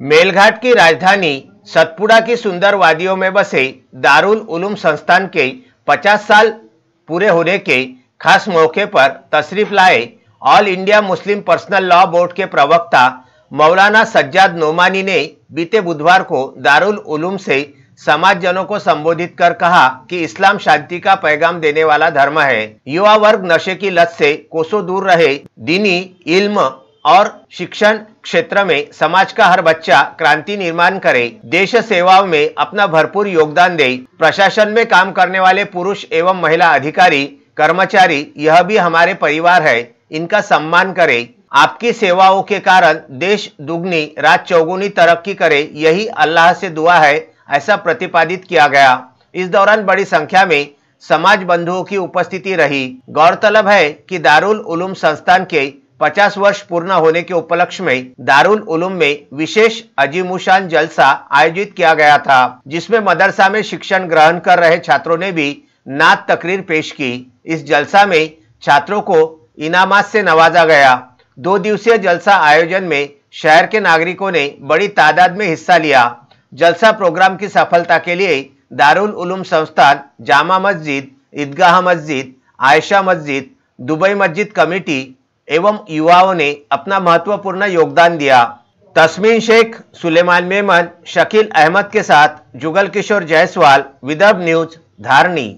मेलघाट की राजधानी सतपुड़ा की सुंदर वादियों में बसे दारुल उलूम संस्थान के 50 साल पूरे होने के खास मौके पर तशरीफ लाए All India Muslim personal law board के प्रवक्ता मौलाना सज्जाद नोमानी ने बीते बुधवार को दारुल उलूम से समाज जनों को संबोधित कर कहा कि इस्लाम शांति का पैगाम देने वाला धर्म है युवा वर्ग नशे की लत से कोसों दूर रहे दीनी इल्म और शिक्षण क्षेत्र में समाज का हर बच्चा क्रांति निर्माण करे देश सेवाओं में अपना भरपूर योगदान दे प्रशासन में काम करने वाले पुरुष एवं महिला अधिकारी कर्मचारी यह भी हमारे परिवार है इनका सम्मान करे आपकी सेवाओं के कारण देश दुगनी रात चौगुनी तरक्की करे यही अल्लाह से दुआ है ऐसा प्रतिपादित किया गया इस दौरान बड़ी संख्या में समाज बंधुओं की उपस्थिति रही गौरतलब है कि दारुल उलूम संस्थान के 50 वर्ष पूर्ण होने के उपलक्ष्य में दारुल उलूम में विशेष अजीमुशान जलसा आयोजित किया गया था जिसमें मदरसा में शिक्षण ग्रहण कर रहे छात्रों ने भी नात तकरीर पेश की इस जलसा में छात्रों को इनामात से नवाजा गया दो दिवसीय जलसा आयोजन में शहर के नागरिकों ने बड़ी तादाद में हिस्सा लिया जलसा प्रोग्राम की सफलता के लिए दारुल उलूम संस्थान जामा मस्जिद ईदगाह मस्जिद आयशा मस्जिद दुबई मस्जिद कमेटी एवं युवाओं ने अपना महत्वपूर्ण योगदान दिया तस्मीन शेख सुलेमान मेमन शकील अहमद के साथ जुगल किशोर जायसवाल विदर्भ न्यूज धारणी